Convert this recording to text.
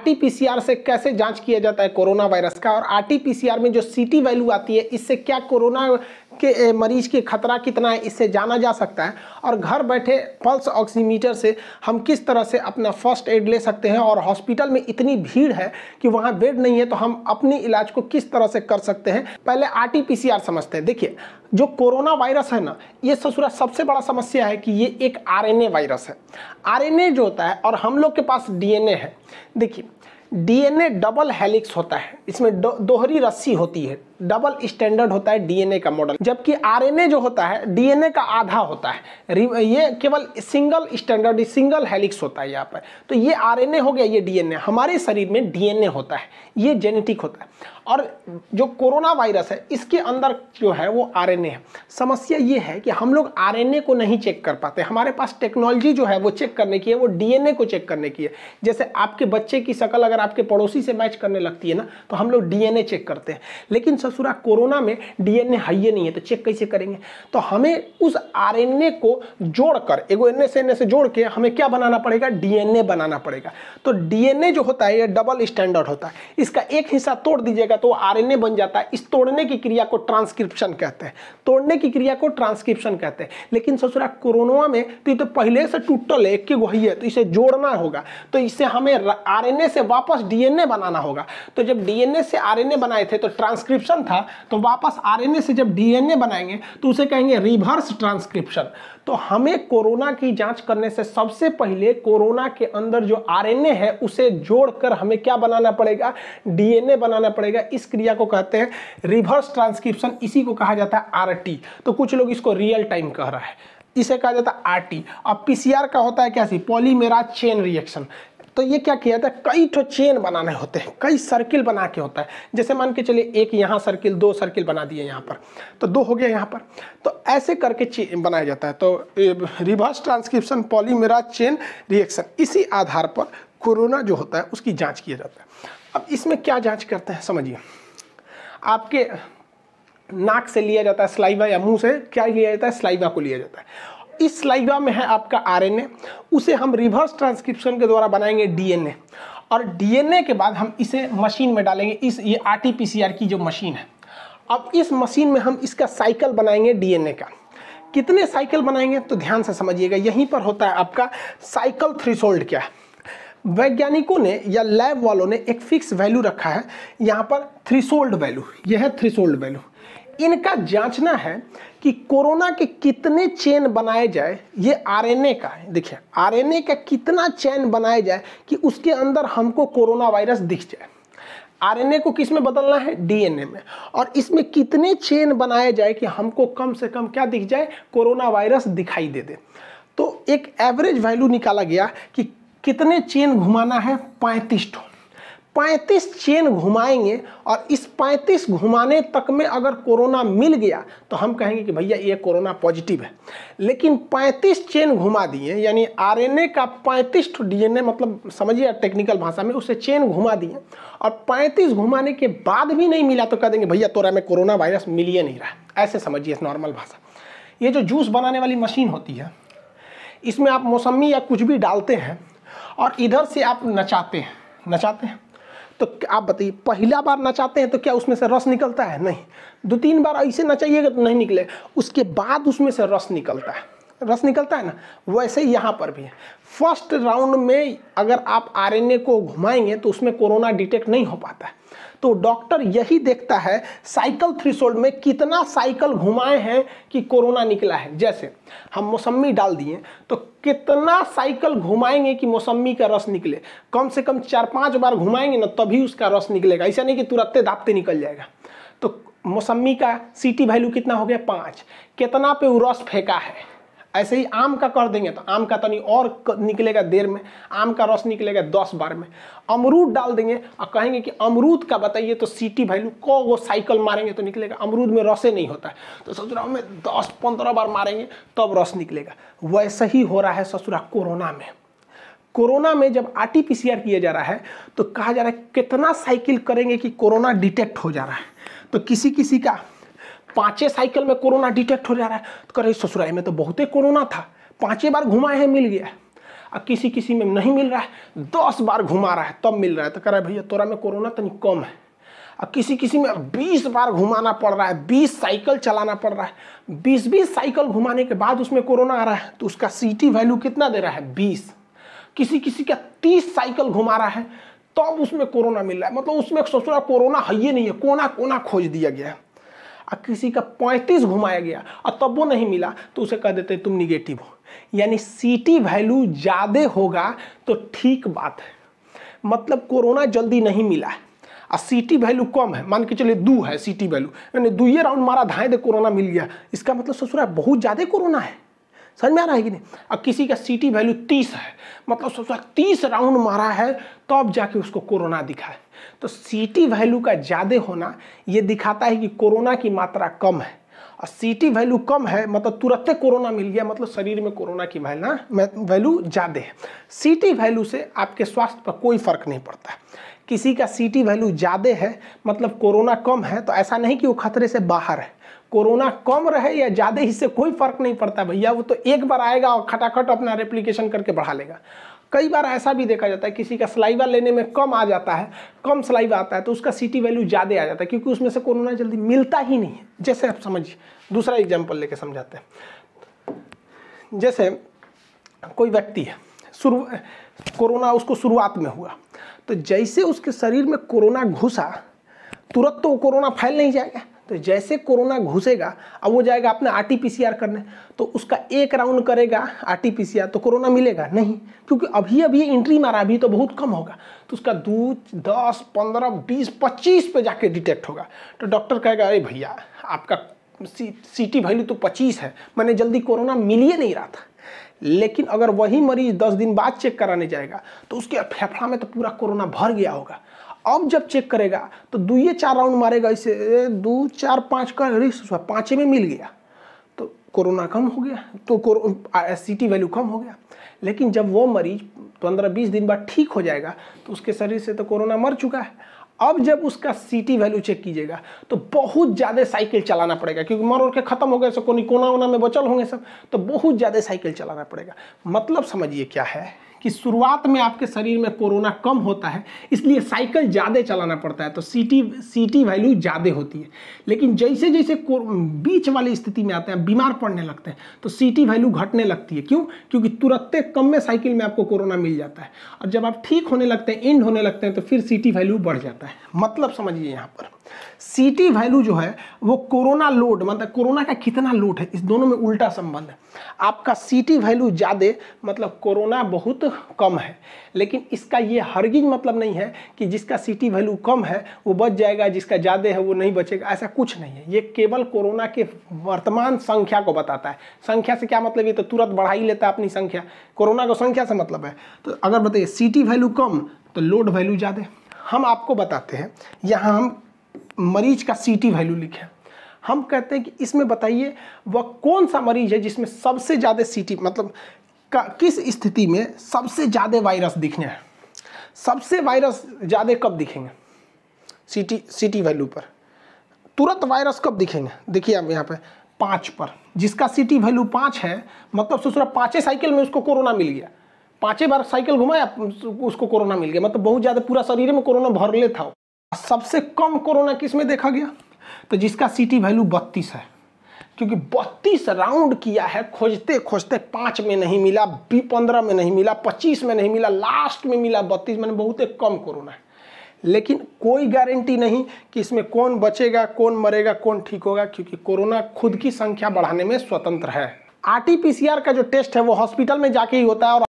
RTPCR से कैसे जांच किया जाता है कोरोना वायरस का और आरटीपीसीआर में जो सीटी वैल्यू आती है इससे क्या कोरोना के मरीज के खतरा कितना है इससे जाना जा सकता है और घर बैठे पल्स ऑक्सीमीटर से हम किस तरह से अपना फर्स्ट एड ले सकते हैं और हॉस्पिटल में इतनी भीड़ है कि वहाँ बेड नहीं है तो हम अपने इलाज को किस तरह से कर सकते हैं पहले आर समझते हैं देखिए जो कोरोना वायरस है ना ये ससुरा सबसे बड़ा समस्या है कि ये एक आर वायरस है आर जो होता है और हम लोग के पास डी है देखिए डीएनए डबल हेलिक्स होता है इसमें दोहरी रस्सी होती है डबल स्टैंडर्ड होता है डीएनए का मॉडल जबकि आरएनए जो होता है डीएनए का आधा होता है ये केवल सिंगल स्टैंडर्ड सिंगल हेलिक्स होता है यहाँ पर तो ये आरएनए हो गया ये डीएनए हमारे शरीर में डीएनए होता है ये जेनेटिक होता है और जो कोरोना वायरस है इसके अंदर जो है वो आर है समस्या ये है कि हम लोग आर को नहीं चेक कर पाते हमारे पास टेक्नोलॉजी जो है वो चेक करने की है वो डी को चेक करने की है जैसे आपके बच्चे की शक्ल अगर आपके पड़ोसी से मैच करने लगती है ना तो हम लोग डी चेक करते हैं लेकिन ससुरा कोरोना में डीएनए हाइए नहीं है तो चेक कैसे करेंगे तो हमें उस आर को जोड़कर एगो एन से एन से जोड़ के हमें क्या बनाना पड़ेगा डीएनए बनाना पड़ेगा तो डीएनए जो होता है ये डबल स्टैंडर्ड होता है इसका एक हिस्सा तोड़ दीजिएगा तो आरएनए बन जाता है इस तोड़ने की क्रिया को ट्रांसक्रिप्शन कहते हैं तोड़ने की क्रिया को ट्रांसक्रिप्शन कहते हैं लेकिन ससुरा कोरोना में तो ये तो पहले से टूटल है एक की वही है तो इसे जोड़ना होगा तो इससे हमें आर से वापस डीएनए बनाना होगा तो जब डीएनए से आर बनाए थे तो ट्रांसक्रिप्शन ट्रांसक्रिप्शन था तो वापस आरएनए से जब डीएनए बनाएंगे तो उसे कहेंगे रिवर्स ट्रांसक्रिप्शन तो हमें कोरोना की जांच करने से सबसे पहले कोरोना के अंदर जो आरएनए है उसे जोड़कर हमें क्या बनाना पड़ेगा डीएनए बनाना पड़ेगा इस क्रिया को कहते हैं रिवर्स ट्रांसक्रिप्शन इसी को कहा जाता है आरटी तो कुछ लोग इसको रियल टाइम कह रहा है इसे कहा जाता है आर अब पीसीआर का होता है क्या सी पॉलीमेरा चेन रिएक्शन तो ये क्या किया जाता है कई ठो चेन बनाने होते हैं कई सर्किल बना के होता है जैसे मान के चलिए एक यहाँ सर्किल दो सर्किल बना दिए यहाँ पर तो दो हो गया यहाँ पर तो ऐसे करके बनाया जाता है तो reverse transcription polymerase chain reaction इसी आधार पर कोरोना जो होता है उसकी जाँच किया जाता है अब इसमें क्या जाँच करते हैं समझिए आपके नाक से लिया जाता है स्लाइवा या मुंह से क्या लिया जाता है स्लाइवा को लिया जाता है इस लाइवा में है आपका आरएनए उसे हम रिवर्स ट्रांसक्रिप्शन के द्वारा बनाएंगे डीएनए और डीएनए के बाद हम इसे मशीन में डालेंगे इस ये आरटीपीसीआर की जो मशीन है अब इस मशीन में हम इसका साइकिल बनाएंगे डीएनए का कितने साइकिल बनाएंगे तो ध्यान से समझिएगा यहीं पर होता है आपका साइकिल थ्रीसोल्ड क्या है वैज्ञानिकों ने या लैब वालों ने एक फिक्स वैल्यू रखा है यहाँ पर थ्रीसोल्ड वैल्यू यह है थ्रीसोल्ड वैल्यू इनका जांचना है कि कोरोना के कितने चेन बनाए जाए ये आरएनए का है देखिए आरएनए का कितना चेन बनाया जाए कि उसके अंदर हमको कोरोना वायरस दिख जाए आरएनए को किस में बदलना है डीएनए में और इसमें कितने चेन बनाए जाए कि हमको कम से कम क्या दिख जाए कोरोना वायरस दिखाई दे दे तो एक एवरेज वैल्यू निकाला गया कि कितने चेन घुमाना है पैंतीस ठो 35 चेन घुमाएंगे और इस 35 घुमाने तक में अगर कोरोना मिल गया तो हम कहेंगे कि भैया ये कोरोना पॉजिटिव है लेकिन 35 चेन घुमा दिए यानी आरएनए का 35 टू डीएनए मतलब समझिए टेक्निकल भाषा में उसे चेन घुमा दिए और 35 घुमाने के बाद भी नहीं मिला तो कह देंगे भैया तोरा में कोरोना वायरस मिल ही नहीं रहा ऐसे समझिए नॉर्मल भाषा ये जो जूस बनाने वाली मशीन होती है इसमें आप मौसमी या कुछ भी डालते हैं और इधर से आप नचाते हैं नचाते हैं तो आप बताइए पहला बार नचाते हैं तो क्या उसमें से रस निकलता है नहीं दो तीन बार ऐसे नचाइएगा तो नहीं निकले उसके बाद उसमें से रस निकलता है रस निकलता है ना वैसे यहाँ पर भी है फर्स्ट राउंड में अगर आप आरएनए को घुमाएंगे तो उसमें कोरोना डिटेक्ट नहीं हो पाता है तो डॉक्टर यही देखता है साइकिल थ्रीशोल्ड में कितना साइकिल घुमाए हैं कि कोरोना निकला है जैसे हम मौसमी डाल दिए तो कितना साइकिल घुमाएंगे कि मौसमी का रस निकले कम से कम चार पांच बार घुमाएंगे ना तभी उसका रस निकलेगा ऐसा नहीं कि तुरंत दापते निकल जाएगा तो मौसमी का सीटी वैल्यू कितना हो गया पाँच कितना पे वो रस फेंका है ऐसे ही आम का कर देंगे तो आम का तनी और निकलेगा देर में आम का रस निकलेगा दस बार में अमरूद डाल देंगे और कहेंगे कि अमरूद का बताइए तो सिटी वैल्यू को वो साइकिल मारेंगे तो निकलेगा अमरूद में रसे नहीं होता है तो ससुरा में दस पंद्रह बार मारेंगे तब रस निकलेगा वैसे ही हो रहा है ससुरा कोरोना में कोरोना में जब आर टी किया जा रहा है तो कहा जा रहा है कितना साइकिल करेंगे कि कोरोना डिटेक्ट हो जा रहा है तो किसी किसी का पांचे साइकिल में कोरोना डिटेक्ट हो जा रहा है तो करे ससुराल में तो बहुते कोरोना था पांचे बार घुमाए हैं मिल गया अब किसी किसी में नहीं मिल रहा है दस बार घुमा रहा है तब मिल रहा है तो कह रहा है भैया तोरा में कोरोना तनी कम है अब किसी किसी में बीस बार घुमाना पड़ रहा है बीस साइकिल चलाना पड़ रहा है बीस बीस साइकिल घुमाने के बाद उसमें कोरोना आ रहा है तो उसका सीटी वैल्यू कितना दे रहा है बीस किसी किसी का तीस साइकिल घुमा रहा है तब तो उसमें कोरोना मिल रहा है मतलब उसमें सोच रहा कोरोना है ही नहीं है कोना कोना खोज दिया गया है और किसी का पैंतीस घुमाया गया और तब वो नहीं मिला तो उसे कह देते तुम निगेटिव हो यानी सी वैल्यू ज़्यादा होगा तो ठीक बात है मतलब कोरोना जल्दी नहीं मिला है और सी वैल्यू कम है मान के चलिए दो है सी वैल्यू यानी दुए राउंड मारा धाए दे कोरोना मिल गया इसका मतलब ससुराल बहुत ज़्यादा कोरोना है समझ में आ रहा है कि नहीं अब किसी का सीटी वैल्यू तीस है मतलब सोचो तीस राउंड मारा है तो अब जाके उसको कोरोना दिखा है तो सीटी वैल्यू का ज़्यादा होना ये दिखाता है कि कोरोना की मात्रा कम है और सीटी वैल्यू कम है मतलब तुरंत कोरोना मिल गया मतलब शरीर में कोरोना की वैल्यू वैल्यू ज़्यादा है सिटी वैल्यू से आपके स्वास्थ्य पर कोई फर्क नहीं पड़ता किसी का सीटी वैल्यू ज़्यादा है मतलब कोरोना कम है तो ऐसा नहीं कि वो खतरे से बाहर है कोरोना कम रहे या ज़्यादा इससे कोई फर्क नहीं पड़ता भैया वो तो एक बार आएगा और खटाखट अपना रेप्लीकेशन करके बढ़ा लेगा कई बार ऐसा भी देखा जाता है किसी का सलाइवा लेने में कम आ जाता है कम सलाइवा आता है तो उसका सिटी वैल्यू ज़्यादा आ जाता है क्योंकि उसमें से कोरोना जल्दी मिलता ही नहीं है जैसे आप समझिए दूसरा एग्जाम्पल लेके समझाते हैं जैसे कोई व्यक्ति है शुरू कोरोना उसको शुरुआत में हुआ तो जैसे उसके शरीर में कोरोना घुसा तुरंत तो कोरोना फैल नहीं जाएगा तो जैसे कोरोना घुसेगा अब वो जाएगा अपना आर करने तो उसका एक राउंड करेगा आर तो कोरोना मिलेगा नहीं क्योंकि अभी अभी एंट्री मारा अभी तो बहुत कम होगा तो उसका दो दस पंद्रह बीस पच्चीस पे जाके डिटेक्ट होगा तो डॉक्टर कहेगा अरे भैया आपका सी टी वैल्यू तो पच्चीस है मैंने जल्दी कोरोना मिल ही नहीं रहा था लेकिन अगर वही मरीज दस दिन बाद चेक कराने जाएगा तो उसके फेफड़ा में तो पूरा कोरोना भर गया होगा अब जब चेक करेगा तो दो ये चार राउंड मारेगा इसे दो चार पाँच का रिस्क पाँचे में मिल गया तो कोरोना कम हो गया तो सी टी वैल्यू कम हो गया लेकिन जब वो मरीज पंद्रह बीस दिन बाद ठीक हो जाएगा तो उसके शरीर से तो कोरोना मर चुका है अब जब उसका सिटी वैल्यू चेक कीजिएगा तो बहुत ज़्यादा साइकिल चलाना पड़ेगा क्योंकि मर उड़ के खत्म हो गए सब कोनी कोना वोना में बचल होंगे सब तो बहुत ज़्यादा साइकिल चलाना पड़ेगा मतलब समझिए क्या है कि शुरुआत में आपके शरीर में कोरोना कम होता है इसलिए साइकिल ज़्यादा चलाना पड़ता है तो सीटी सीटी वैल्यू ज़्यादा होती है लेकिन जैसे जैसे बीच वाली स्थिति में आते हैं बीमार पड़ने लगते हैं तो सीटी वैल्यू घटने लगती है क्यों क्योंकि तुरंत कम में साइकिल में आपको कोरोना मिल जाता है और जब आप ठीक होने लगते हैं एंड होने लगते हैं तो फिर सीटी वैल्यू बढ़ जाता है मतलब समझिए यहाँ पर सी वैल्यू जो है वो कोरोना लोड मतलब कोरोना का कितना लोड है इस दोनों में उल्टा संबंध है आपका सी वैल्यू ज़्यादा मतलब कोरोना बहुत कम है लेकिन इसका ये हरगिज मतलब नहीं है कि जिसका सी वैल्यू कम है वो बच जाएगा जिसका ज़्यादा है वो नहीं बचेगा ऐसा कुछ नहीं है ये केवल कोरोना के वर्तमान संख्या को बताता है संख्या से क्या मतलब ये तो तुरंत बढ़ा ही लेता है अपनी संख्या कोरोना को संख्या से मतलब है तो अगर बताइए सी वैल्यू कम तो लोड वैल्यू ज़्यादा हम आपको बताते हैं यहाँ हम मरीज का टी वैल्यू लिखें हम कहते हैं कि इसमें बताइए वह कौन सा मरीज है जिसमें सबसे ज़्यादा टी मतलब का किस स्थिति में सबसे ज़्यादा वायरस दिखने हैं सबसे वायरस ज़्यादा कब दिखेंगे सी टी वैल्यू पर तुरंत वायरस कब दिखेंगे देखिए आप यहाँ पे पाँच पर जिसका टी वैल्यू पाँच है मतलब सोच रहा पाँचें साइकिल में उसको कोरोना मिल गया पाँचें बार साइकिल घुमाया उसको कोरोना मिल गया मतलब बहुत ज़्यादा पूरा शरीर में कोरोना भर ले था सबसे कम कोरोना किस में देखा गया तो जिसका सिटी वैल्यू बत्तीस है क्योंकि बत्तीस राउंड किया है खोजते खोजते पाँच में नहीं मिला बी पंद्रह में नहीं मिला पच्चीस में नहीं मिला लास्ट में मिला बत्तीस मैंने बहुत ही कम कोरोना है लेकिन कोई गारंटी नहीं कि इसमें कौन बचेगा कौन मरेगा कौन ठीक होगा क्योंकि कोरोना खुद की संख्या बढ़ाने में स्वतंत्र है आरटीपीसीआर का जो टेस्ट है वो हॉस्पिटल में जाके ही होता है और